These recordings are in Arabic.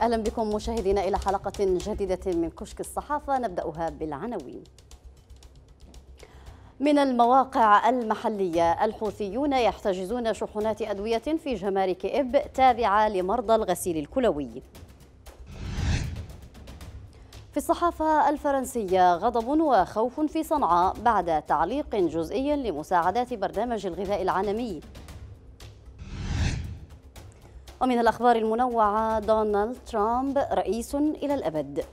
أهلا بكم مشاهدينا إلى حلقة جديدة من كشك الصحافة نبدأها بالعناوين من المواقع المحلية الحوثيون يحتجزون شحنات أدوية في جمارك إب تابعة لمرضى الغسيل الكلوي في الصحافة الفرنسية غضب وخوف في صنعاء بعد تعليق جزئي لمساعدات برنامج الغذاء العالمي ومن الأخبار المنوعة دونالد ترامب رئيس إلى الأبد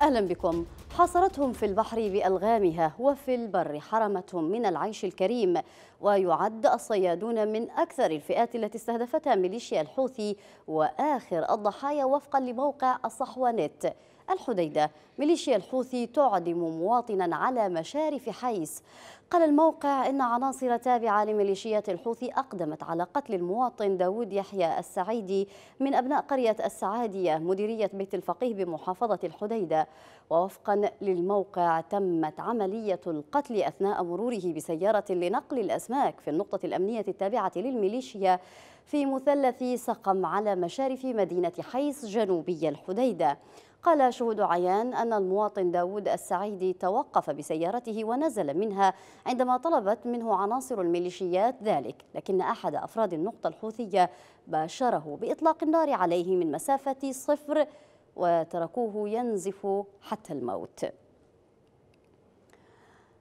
أهلا بكم حاصرتهم في البحر بألغامها وفي البر حرمتهم من العيش الكريم ويعد الصيادون من أكثر الفئات التي استهدفتها ميليشيا الحوثي وآخر الضحايا وفقا لموقع الصحوانت الحديدة ميليشيا الحوثي تعدم مواطنا على مشارف حيس قال الموقع إن عناصر تابعة لميليشيات الحوثي أقدمت على قتل المواطن داود يحيى السعيدي من أبناء قرية السعادية مديرية بيت الفقيه بمحافظة الحديدة ووفقا للموقع تمت عملية القتل أثناء مروره بسيارة لنقل الأسماك في النقطة الأمنية التابعة للميليشيا في مثلث سقم على مشارف مدينة حيس جنوبي الحديدة قال شهود عيان أن المواطن داود السعيدي توقف بسيارته ونزل منها عندما طلبت منه عناصر الميليشيات ذلك لكن أحد أفراد النقطة الحوثية باشره بإطلاق النار عليه من مسافة صفر وتركوه ينزف حتى الموت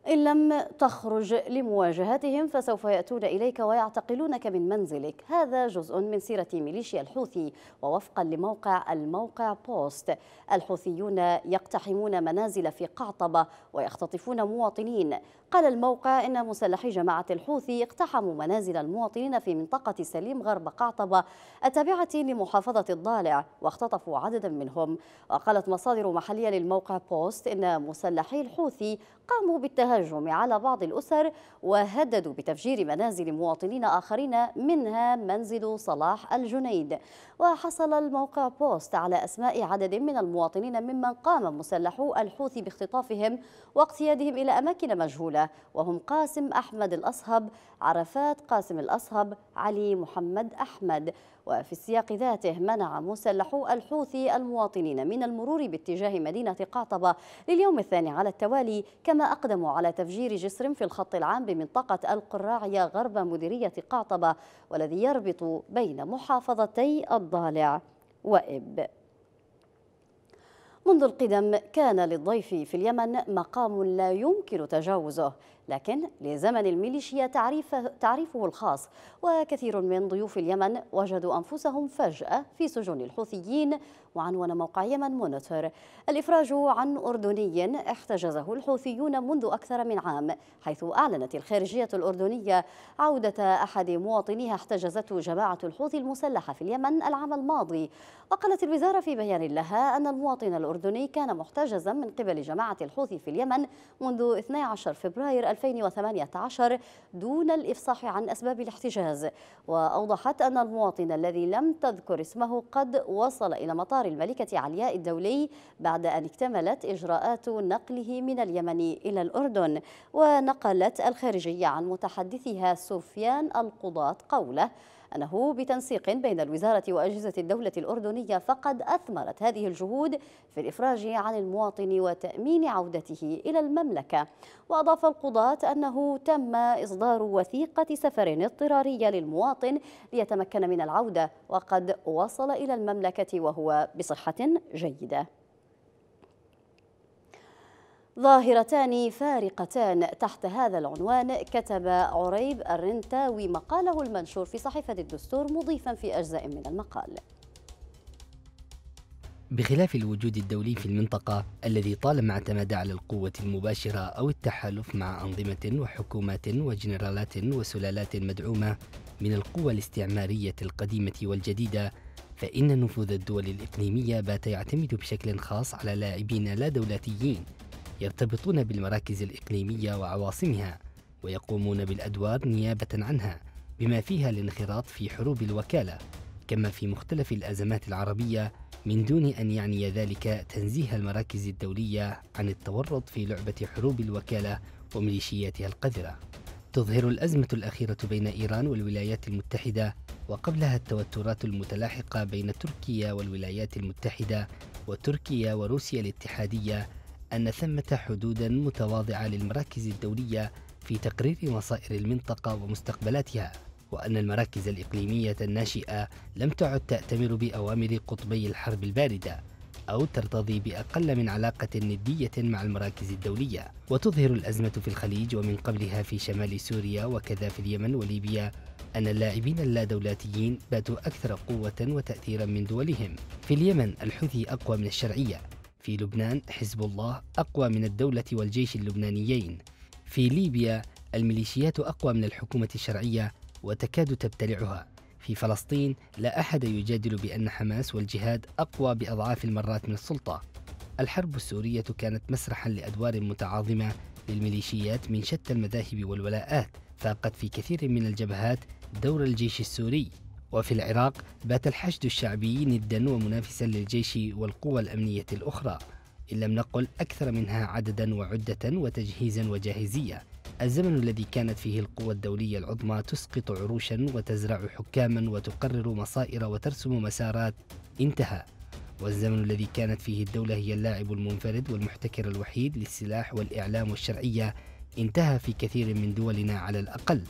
إن لم تخرج لمواجهتهم فسوف يأتون إليك ويعتقلونك من منزلك هذا جزء من سيرة ميليشيا الحوثي ووفقا لموقع الموقع بوست الحوثيون يقتحمون منازل في قعطبة ويختطفون مواطنين قال الموقع إن مسلحي جماعة الحوثي اقتحموا منازل المواطنين في منطقة سليم غرب قعطبة التابعة لمحافظة الضالع واختطفوا عددا منهم وقالت مصادر محلية للموقع بوست إن مسلحي الحوثي قاموا بالتهجم على بعض الأسر وهددوا بتفجير منازل مواطنين آخرين منها منزل صلاح الجنيد وحصل الموقع بوست على أسماء عدد من المواطنين ممن قام مسلحو الحوثي باختطافهم واقتيادهم إلى أماكن مجهولة وهم قاسم أحمد الأصهب عرفات قاسم الأصهب علي محمد أحمد وفي السياق ذاته منع مسلحو الحوثي المواطنين من المرور باتجاه مدينة قعطبة لليوم الثاني على التوالي كما أقدموا على تفجير جسر في الخط العام بمنطقة القراعية غرب مديرية قعطبة والذي يربط بين محافظتي الضالع وإب منذ القدم كان للضيف في اليمن مقام لا يمكن تجاوزه لكن لزمن الميليشيا تعريفه, تعريفه الخاص وكثير من ضيوف اليمن وجدوا أنفسهم فجأة في سجون الحوثيين وعنوان موقع يمن مونيتور الإفراج عن أردني احتجزه الحوثيون منذ أكثر من عام حيث أعلنت الخارجية الأردنية عودة أحد مواطنيها احتجزته جماعة الحوثي المسلحة في اليمن العام الماضي وقالت الوزارة في بيان لها أن المواطن الأردني كان محتجزا من قبل جماعة الحوثي في اليمن منذ 12 فبراير 2018 دون الإفصاح عن أسباب الاحتجاز وأوضحت أن المواطن الذي لم تذكر اسمه قد وصل إلى مطار الملكة علياء الدولي بعد أن اكتملت إجراءات نقله من اليمن إلى الأردن ونقلت الخارجية عن متحدثها سفيان القضاة قوله أنه بتنسيق بين الوزارة وأجهزة الدولة الأردنية فقد أثمرت هذه الجهود في الإفراج عن المواطن وتأمين عودته إلى المملكة وأضاف القضاة أنه تم إصدار وثيقة سفر اضطرارية للمواطن ليتمكن من العودة وقد وصل إلى المملكة وهو بصحة جيدة ظاهرتان فارقتان تحت هذا العنوان كتب عريب الرنتاوي مقاله المنشور في صحيفة الدستور مضيفا في أجزاء من المقال بخلاف الوجود الدولي في المنطقة الذي طالما اعتمد على القوة المباشرة أو التحالف مع أنظمة وحكومات وجنرالات وسلالات مدعومة من القوى الاستعمارية القديمة والجديدة فإن نفوذ الدول الإقليمية بات يعتمد بشكل خاص على لاعبين لا دولتيين يرتبطون بالمراكز الإقليمية وعواصمها ويقومون بالأدوار نيابة عنها بما فيها الانخراط في حروب الوكالة كما في مختلف الأزمات العربية من دون أن يعني ذلك تنزيه المراكز الدولية عن التورط في لعبة حروب الوكالة وميليشياتها القذرة. تظهر الأزمة الأخيرة بين إيران والولايات المتحدة وقبلها التوترات المتلاحقة بين تركيا والولايات المتحدة وتركيا وروسيا الاتحادية أن ثمة حدودا متواضعة للمراكز الدولية في تقرير مصائر المنطقة ومستقبلاتها وأن المراكز الإقليمية الناشئة لم تعد تأتمر بأوامر قطبي الحرب الباردة أو ترتضي بأقل من علاقة ندية مع المراكز الدولية وتظهر الأزمة في الخليج ومن قبلها في شمال سوريا وكذا في اليمن وليبيا أن اللاعبين اللادولاتيين باتوا أكثر قوة وتأثيرا من دولهم في اليمن الحوثي أقوى من الشرعية في لبنان حزب الله أقوى من الدولة والجيش اللبنانيين في ليبيا الميليشيات أقوى من الحكومة الشرعية وتكاد تبتلعها في فلسطين لا أحد يجادل بأن حماس والجهاد أقوى بأضعاف المرات من السلطة الحرب السورية كانت مسرحا لأدوار متعاظمة للميليشيات من شتى المذاهب والولاءات فاقت في كثير من الجبهات دور الجيش السوري وفي العراق بات الحشد الشعبي ندا ومنافسا للجيش والقوى الأمنية الأخرى إن لم نقل أكثر منها عددا وعدة وتجهيزا وجاهزية الزمن الذي كانت فيه القوى الدولية العظمى تسقط عروشا وتزرع حكاما وتقرر مصائر وترسم مسارات انتهى والزمن الذي كانت فيه الدولة هي اللاعب المنفرد والمحتكر الوحيد للسلاح والإعلام والشرعية انتهى في كثير من دولنا على الأقل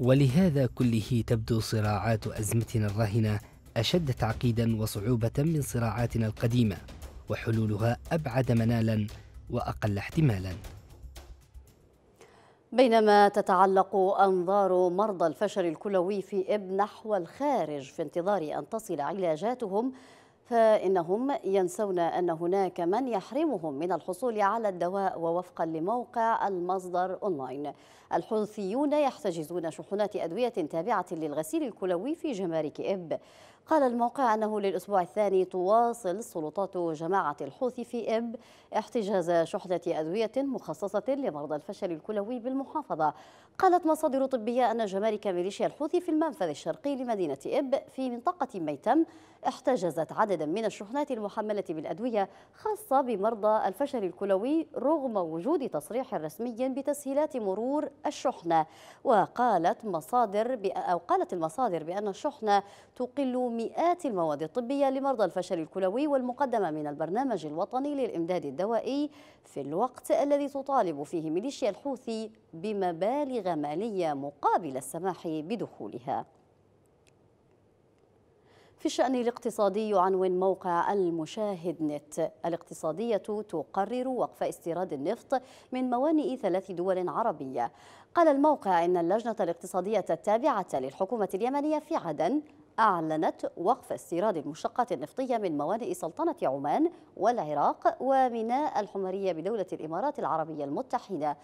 ولهذا كله تبدو صراعات أزمتنا الراهنة أشد تعقيدا وصعوبة من صراعاتنا القديمة وحلولها أبعد منالا وأقل احتمالا بينما تتعلق أنظار مرضى الفشل الكلوي في إب نحو الخارج في انتظار أن تصل علاجاتهم فإنهم ينسون أن هناك من يحرمهم من الحصول على الدواء ووفقا لموقع المصدر أونلاين الحوثيون يحتجزون شحنات أدوية تابعة للغسيل الكلوي في جمارك إب قال الموقع أنه للأسبوع الثاني تواصل سلطات جماعة الحوثي في إب احتجاز شحنة أدوية مخصصة لمرضى الفشل الكلوي بالمحافظة قالت مصادر طبية أن جمارك ميليشيا الحوثي في المنفذ الشرقي لمدينة إب في منطقة ميتم احتجزت عددا من الشحنات المحملة بالأدوية خاصة بمرضى الفشل الكلوي رغم وجود تصريح رسمي بتسهيلات مرور الشحنة وقالت مصادر أو قالت المصادر بأن الشحنة تقل مئات المواد الطبية لمرضى الفشل الكلوي والمقدمة من البرنامج الوطني للإمداد الدوائي في الوقت الذي تطالب فيه ميليشيا الحوثي بمبالغ مالية مقابل السماح بدخولها في الشأن الاقتصادي عنوان موقع المشاهد نت الاقتصادية تقرر وقف استيراد النفط من موانئ ثلاث دول عربية قال الموقع إن اللجنة الاقتصادية التابعة للحكومة اليمنية في عدن أعلنت وقف استيراد المشتقات النفطية من موانئ سلطنة عمان والعراق وميناء الحمرية بدولة الإمارات العربية المتحدة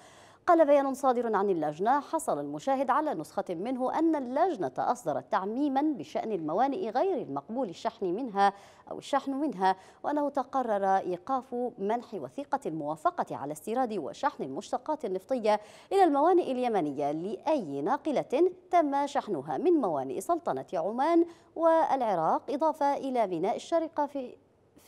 قال بيان صادر عن اللجنة حصل المشاهد على نسخة منه أن اللجنة أصدرت تعميما بشأن الموانئ غير المقبول الشحن منها أو الشحن منها وأنه تقرر إيقاف منح وثيقة الموافقة على استيراد وشحن المشتقات النفطية إلى الموانئ اليمنية لأي ناقلة تم شحنها من موانئ سلطنة عمان والعراق إضافة إلى ميناء الشارقة في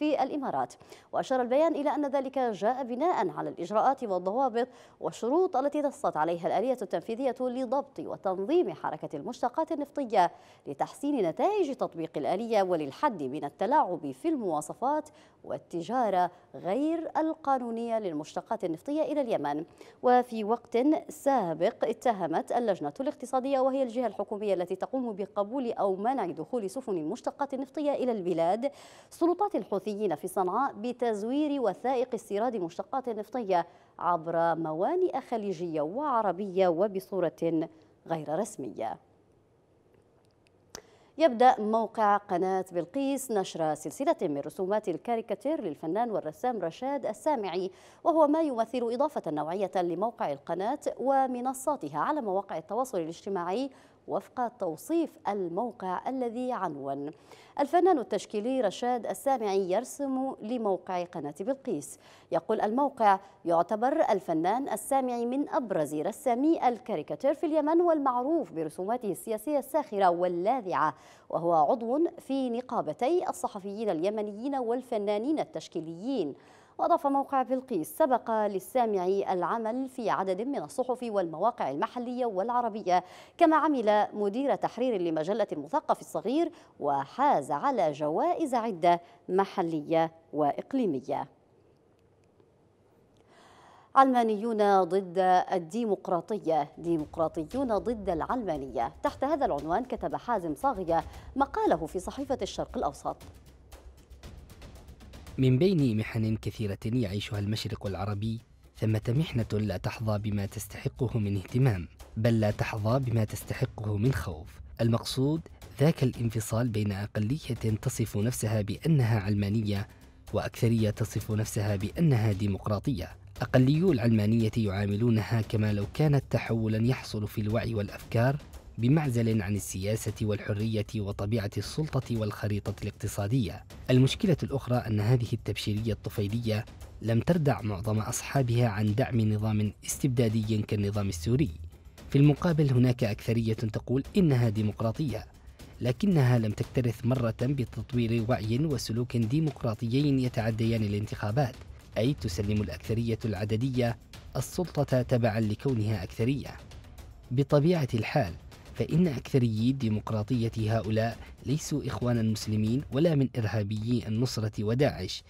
في الإمارات وأشار البيان إلى أن ذلك جاء بناء على الإجراءات والضوابط والشروط التي نصت عليها الآلية التنفيذية لضبط وتنظيم حركة المشتقات النفطية لتحسين نتائج تطبيق الآلية وللحد من التلاعب في المواصفات والتجارة غير القانونية للمشتقات النفطية إلى اليمن وفي وقت سابق اتهمت اللجنة الاقتصادية وهي الجهة الحكومية التي تقوم بقبول أو منع دخول سفن المشتقات النفطية إلى البلاد سلطات الحوثيين في صنعاء بتزوير وثائق استيراد مشتقات نفطية عبر موانئ خليجية وعربية وبصورة غير رسمية يبدأ موقع قناة بلقيس نشر سلسلة من رسومات الكاريكاتير للفنان والرسام رشاد السامعي وهو ما يمثل إضافة نوعية لموقع القناة ومنصاتها على مواقع التواصل الاجتماعي وفق توصيف الموقع الذي عنون الفنان التشكيلي رشاد السامعي يرسم لموقع قناة بلقيس يقول الموقع يعتبر الفنان السامعي من أبرز رسامي الكاريكاتير في اليمن والمعروف برسوماته السياسية الساخرة واللاذعة وهو عضو في نقابتي الصحفيين اليمنيين والفنانين التشكيليين وأضاف موقع بلقيس سبق للسامع العمل في عدد من الصحف والمواقع المحلية والعربية كما عمل مدير تحرير لمجلة المثقف الصغير وحاز على جوائز عدة محلية وإقليمية علمانيون ضد الديمقراطية ديمقراطيون ضد العلمانية تحت هذا العنوان كتب حازم صاغية مقاله في صحيفة الشرق الأوسط من بين محن كثيرة يعيشها المشرق العربي ثمة محنة لا تحظى بما تستحقه من اهتمام، بل لا تحظى بما تستحقه من خوف، المقصود ذاك الانفصال بين أقلية تصف نفسها بأنها علمانية وأكثرية تصف نفسها بأنها ديمقراطية. أقليو العلمانية يعاملونها كما لو كانت تحولا يحصل في الوعي والأفكار بمعزل عن السياسة والحرية وطبيعة السلطة والخريطة الاقتصادية. المشكلة الأخرى أن هذه التبشيرية الطفيلية لم تردع معظم أصحابها عن دعم نظام استبدادي كالنظام السوري. في المقابل هناك أكثرية تقول إنها ديمقراطية، لكنها لم تكترث مرة بتطوير وعي وسلوك ديمقراطيين يتعديان الانتخابات، أي تسلم الأكثرية العددية السلطة تبعا لكونها أكثرية. بطبيعة الحال فإن أكثريي ديمقراطية هؤلاء ليسوا إخوان المسلمين ولا من إرهابيي النصرة وداعش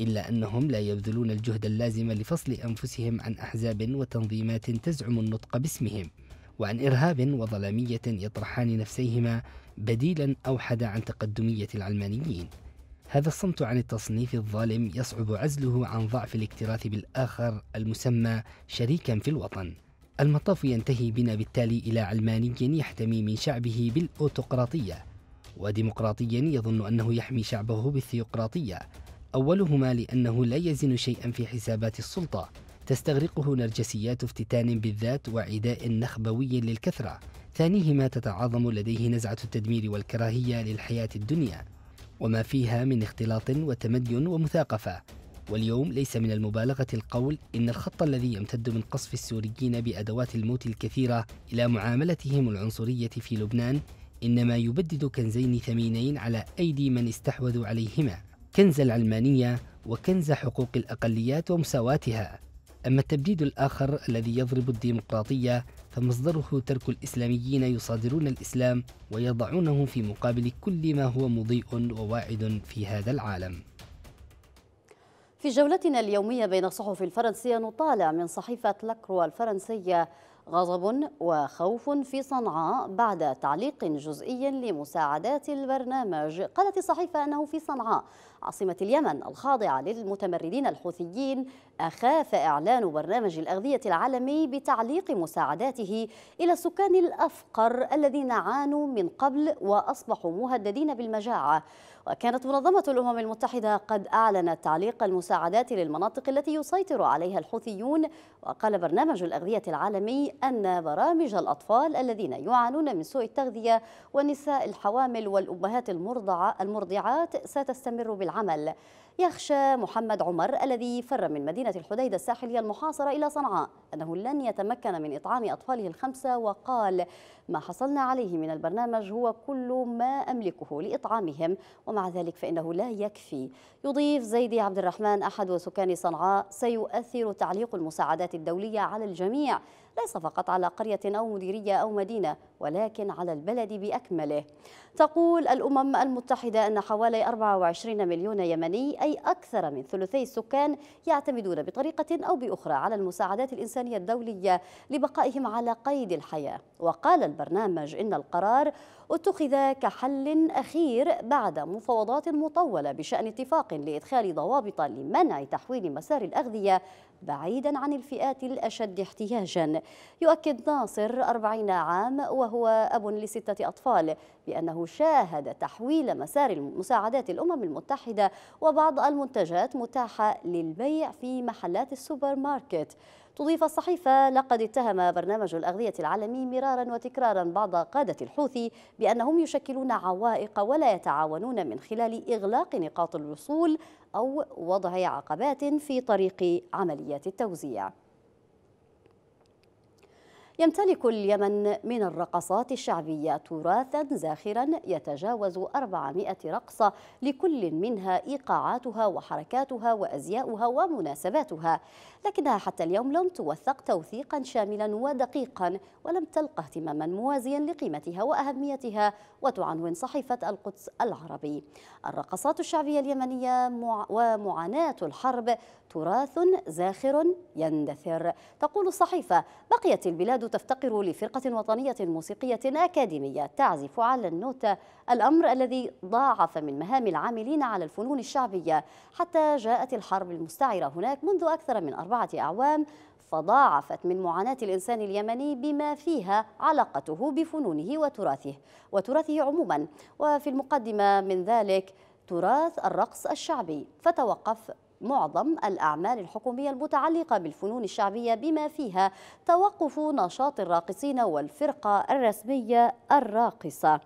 إلا أنهم لا يبذلون الجهد اللازم لفصل أنفسهم عن أحزاب وتنظيمات تزعم النطق باسمهم وعن إرهاب وظلامية يطرحان نفسيهما بديلا أوحد عن تقدمية العلمانيين هذا الصمت عن التصنيف الظالم يصعب عزله عن ضعف الاكتراث بالآخر المسمى شريكا في الوطن المطاف ينتهي بنا بالتالي إلى علماني يحتمي من شعبه بالأوتقراطية وديمقراطي يظن أنه يحمي شعبه بالثيوقراطية أولهما لأنه لا يزن شيئا في حسابات السلطة تستغرقه نرجسيات افتتان بالذات وعداء نخبوي للكثرة ثانيهما تتعاظم لديه نزعة التدمير والكراهية للحياة الدنيا وما فيها من اختلاط وتمدين ومثاقفة واليوم ليس من المبالغة القول إن الخط الذي يمتد من قصف السوريين بأدوات الموت الكثيرة إلى معاملتهم العنصرية في لبنان إنما يبدد كنزين ثمينين على أيدي من استحوذوا عليهما كنز العلمانية وكنز حقوق الأقليات ومساواتها أما التبديد الآخر الذي يضرب الديمقراطية فمصدره ترك الإسلاميين يصادرون الإسلام ويضعونه في مقابل كل ما هو مضيء وواعد في هذا العالم في جولتنا اليومية بين الصحف الفرنسية نطالع من صحيفة لاكروا الفرنسية غضب وخوف في صنعاء بعد تعليق جزئي لمساعدات البرنامج قالت الصحيفة أنه في صنعاء عاصمة اليمن الخاضعة للمتمردين الحوثيين أخاف إعلان برنامج الأغذية العالمي بتعليق مساعداته إلى السكان الأفقر الذين عانوا من قبل وأصبحوا مهددين بالمجاعة وكانت منظمة الأمم المتحدة قد أعلنت تعليق المساعدات للمناطق التي يسيطر عليها الحوثيون وقال برنامج الأغذية العالمي أن برامج الأطفال الذين يعانون من سوء التغذية والنساء الحوامل والأمهات المرضعة المرضعات ستستمر بالعمل العمل يخشى محمد عمر الذي فر من مدينة الحديدة الساحلية المحاصرة إلى صنعاء أنه لن يتمكن من إطعام أطفاله الخمسة وقال ما حصلنا عليه من البرنامج هو كل ما أملكه لإطعامهم ومع ذلك فإنه لا يكفي يضيف زيدي عبد الرحمن أحد سكان صنعاء سيؤثر تعليق المساعدات الدولية على الجميع ليس فقط على قرية أو مديرية أو مدينة ولكن على البلد بأكمله تقول الأمم المتحدة أن حوالي 24 مليون يمني أي أكثر من ثلثي السكان يعتمدون بطريقة أو بأخرى على المساعدات الإنسانية الدولية لبقائهم على قيد الحياة وقال البرنامج إن القرار اتخذ كحل أخير بعد مفاوضات مطولة بشأن اتفاق لإدخال ضوابط لمنع تحويل مسار الأغذية بعيدا عن الفئات الأشد احتياجا يؤكد ناصر 40 عام وهو أب لستة أطفال بأنه شاهد تحويل مسار مساعدات الأمم المتحدة وبعض المنتجات متاحة للبيع في محلات السوبر ماركت تضيف الصحيفة لقد اتهم برنامج الأغذية العالمي مرارا وتكرارا بعض قادة الحوثي بأنهم يشكلون عوائق ولا يتعاونون من خلال إغلاق نقاط الوصول أو وضع عقبات في طريق عمليات التوزيع يمتلك اليمن من الرقصات الشعبية تراثا زاخرا يتجاوز 400 رقصة لكل منها إيقاعاتها وحركاتها وأزياؤها ومناسباتها لكنها حتى اليوم لم توثق توثيقا شاملا ودقيقا ولم تلقى اهتماما موازيا لقيمتها وأهميتها وتعنون صحيفة القدس العربي الرقصات الشعبية اليمنية ومعاناة الحرب تراث زاخر يندثر تقول الصحيفة بقيت البلاد تفتقر لفرقة وطنية موسيقية أكاديمية تعزف على النوتة الأمر الذي ضاعف من مهام العاملين على الفنون الشعبية حتى جاءت الحرب المستعرة هناك منذ أكثر من أربع أعوام فضاعفت من معاناة الإنسان اليمني بما فيها علاقته بفنونه وتراثه وتراثه عموما وفي المقدمة من ذلك تراث الرقص الشعبي فتوقف معظم الأعمال الحكومية المتعلقة بالفنون الشعبية بما فيها توقف نشاط الراقصين والفرقة الرسمية الراقصة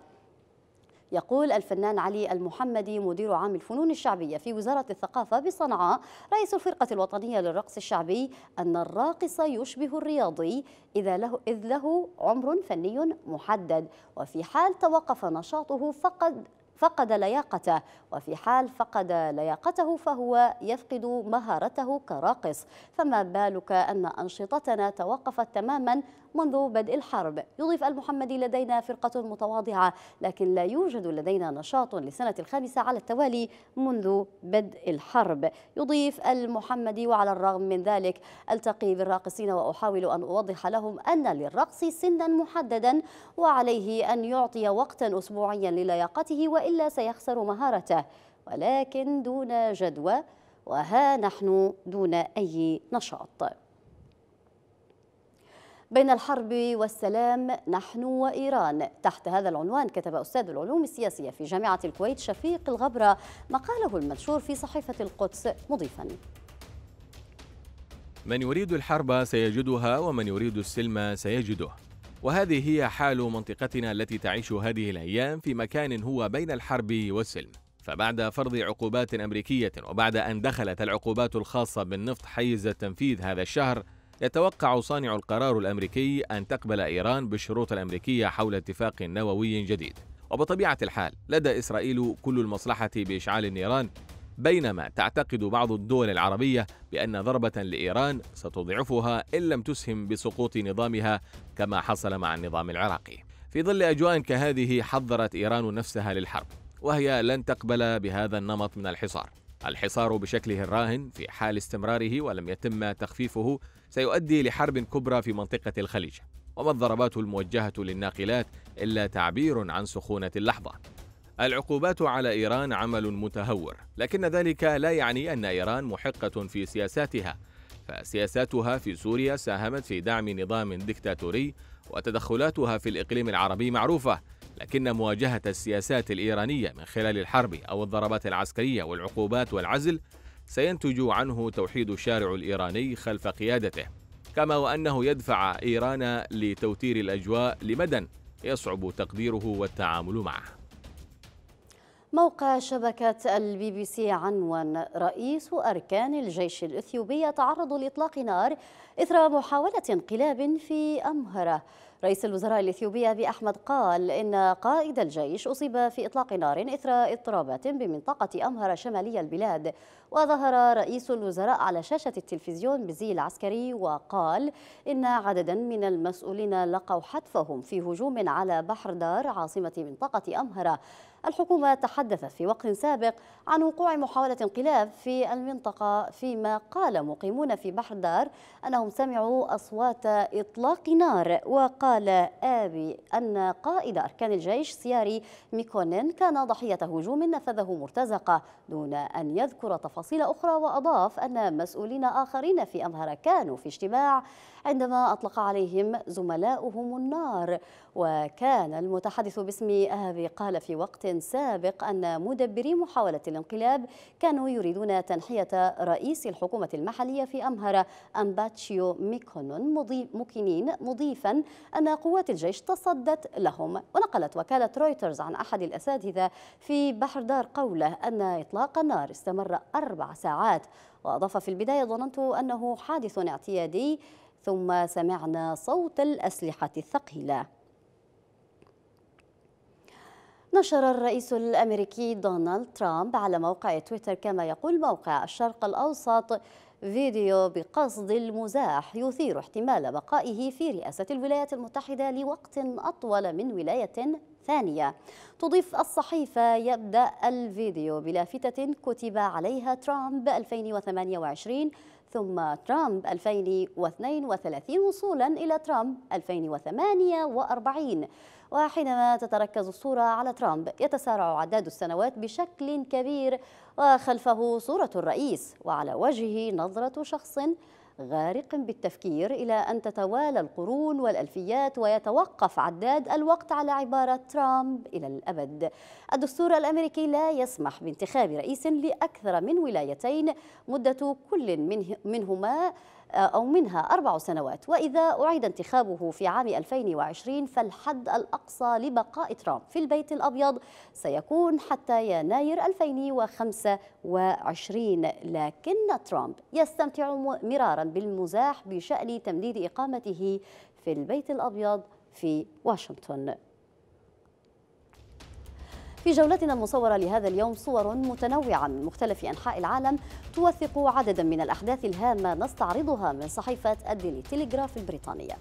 يقول الفنان علي المحمدي مدير عام الفنون الشعبية في وزارة الثقافة بصنعاء رئيس الفرقة الوطنية للرقص الشعبي أن الراقص يشبه الرياضي إذا له إذ له عمر فني محدد وفي حال توقف نشاطه فقد فقد لياقته وفي حال فقد لياقته فهو يفقد مهارته كراقص فما بالك أن أنشطتنا توقفت تماما منذ بدء الحرب يضيف المحمدي لدينا فرقة متواضعة لكن لا يوجد لدينا نشاط لسنة الخامسة على التوالي منذ بدء الحرب يضيف المحمدي وعلى الرغم من ذلك ألتقي بالراقصين وأحاول أن أوضح لهم أن للرقص سنا محددا وعليه أن يعطي وقتا أسبوعيا للياقته وإلا سيخسر مهارته ولكن دون جدوى وها نحن دون أي نشاط بين الحرب والسلام نحن وإيران تحت هذا العنوان كتب أستاذ العلوم السياسية في جامعة الكويت شفيق الغبرة مقاله المنشور في صحيفة القدس مضيفا من يريد الحرب سيجدها ومن يريد السلم سيجده وهذه هي حال منطقتنا التي تعيش هذه الايام في مكان هو بين الحرب والسلم فبعد فرض عقوبات امريكيه وبعد ان دخلت العقوبات الخاصه بالنفط حيز التنفيذ هذا الشهر يتوقع صانع القرار الامريكي ان تقبل ايران بالشروط الامريكيه حول اتفاق نووي جديد وبطبيعه الحال لدى اسرائيل كل المصلحه باشعال النيران بينما تعتقد بعض الدول العربيه بان ضربه لايران ستضعفها ان لم تسهم بسقوط نظامها كما حصل مع النظام العراقي في ظل اجواء كهذه حضرت ايران نفسها للحرب وهي لن تقبل بهذا النمط من الحصار الحصار بشكله الراهن في حال استمراره ولم يتم تخفيفه سيؤدي لحرب كبرى في منطقة الخليج وما الضربات الموجهة للناقلات إلا تعبير عن سخونة اللحظة العقوبات على إيران عمل متهور لكن ذلك لا يعني أن إيران محقة في سياساتها فسياساتها في سوريا ساهمت في دعم نظام ديكتاتوري وتدخلاتها في الإقليم العربي معروفة لكن مواجهة السياسات الإيرانية من خلال الحرب أو الضربات العسكرية والعقوبات والعزل سينتج عنه توحيد الشارع الإيراني خلف قيادته كما وأنه يدفع إيران لتوتير الأجواء لمدى يصعب تقديره والتعامل معه موقع شبكة البي بي سي عنوان رئيس أركان الجيش الإثيوبي يتعرض لإطلاق نار إثر محاولة انقلاب في أمهرة رئيس الوزراء الإثيوبي أبي أحمد قال إن قائد الجيش أصيب في إطلاق نار إثر اضطرابات بمنطقة أمهر شمالي البلاد وظهر رئيس الوزراء على شاشة التلفزيون بزي العسكري وقال إن عددا من المسؤولين لقوا حتفهم في هجوم على بحر دار عاصمة منطقة أمهر الحكومة تحدثت في وقت سابق عن وقوع محاولة انقلاب في المنطقة فيما قال مقيمون في بحر دار أنهم سمعوا أصوات إطلاق نار وقال آبي أن قائد أركان الجيش سياري ميكونين كان ضحية هجوم نفذه مرتزقة دون أن يذكر تفاصيل أخرى وأضاف أن مسؤولين آخرين في أمهر كانوا في اجتماع عندما أطلق عليهم زملاؤهم النار وكان المتحدث باسم آبي قال في وقت سابق أن مدبري محاولة الانقلاب كانوا يريدون تنحية رئيس الحكومة المحلية في أمهر أمباتشيو ميكونون مضي مكينين مضيفا أن قوات الجيش تصدت لهم ونقلت وكالة رويترز عن أحد الأساتذة في بحر دار قوله أن إطلاق النار استمر أربع ساعات وأضاف في البداية ظننت أنه حادث اعتيادي ثم سمعنا صوت الأسلحة الثقيلة نشر الرئيس الأمريكي دونالد ترامب على موقع تويتر كما يقول موقع الشرق الأوسط فيديو بقصد المزاح يثير احتمال بقائه في رئاسة الولايات المتحدة لوقت أطول من ولاية ثانية تضيف الصحيفة يبدأ الفيديو بلافتة كتب عليها ترامب 2028 ثم ترامب 2032 وصولا إلى ترامب 2048 وحينما تتركز الصورة على ترامب يتسارع عداد السنوات بشكل كبير وخلفه صورة الرئيس وعلى وجهه نظرة شخص غارق بالتفكير إلى أن تتوالى القرون والألفيات ويتوقف عداد الوقت على عبارة ترامب إلى الأبد الدستور الأمريكي لا يسمح بانتخاب رئيس لأكثر من ولايتين مدة كل منه منهما أو منها أربع سنوات وإذا أعيد انتخابه في عام 2020 فالحد الأقصى لبقاء ترامب في البيت الأبيض سيكون حتى يناير 2025 لكن ترامب يستمتع مرارا بالمزاح بشأن تمديد إقامته في البيت الأبيض في واشنطن في جولتنا المصورة لهذا اليوم صور متنوعة من مختلف أنحاء العالم توثق عددا من الأحداث الهامة نستعرضها من صحيفة الديلي تيليغراف البريطانية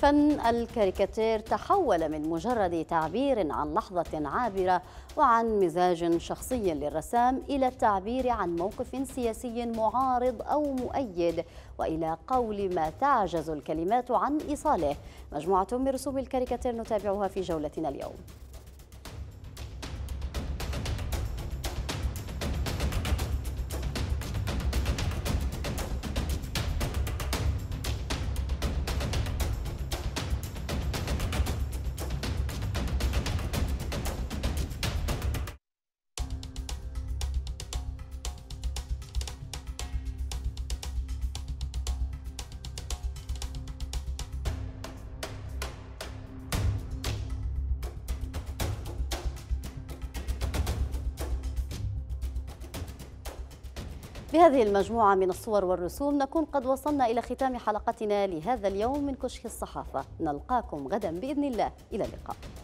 فن الكاريكاتير تحول من مجرد تعبير عن لحظة عابرة وعن مزاج شخصي للرسام إلى التعبير عن موقف سياسي معارض أو مؤيد وإلى قول ما تعجز الكلمات عن إيصاله مجموعة من رسوم الكاريكاتير نتابعها في جولتنا اليوم بهذه المجموعة من الصور والرسوم نكون قد وصلنا إلى ختام حلقتنا لهذا اليوم من كشك الصحافة نلقاكم غدا بإذن الله إلى اللقاء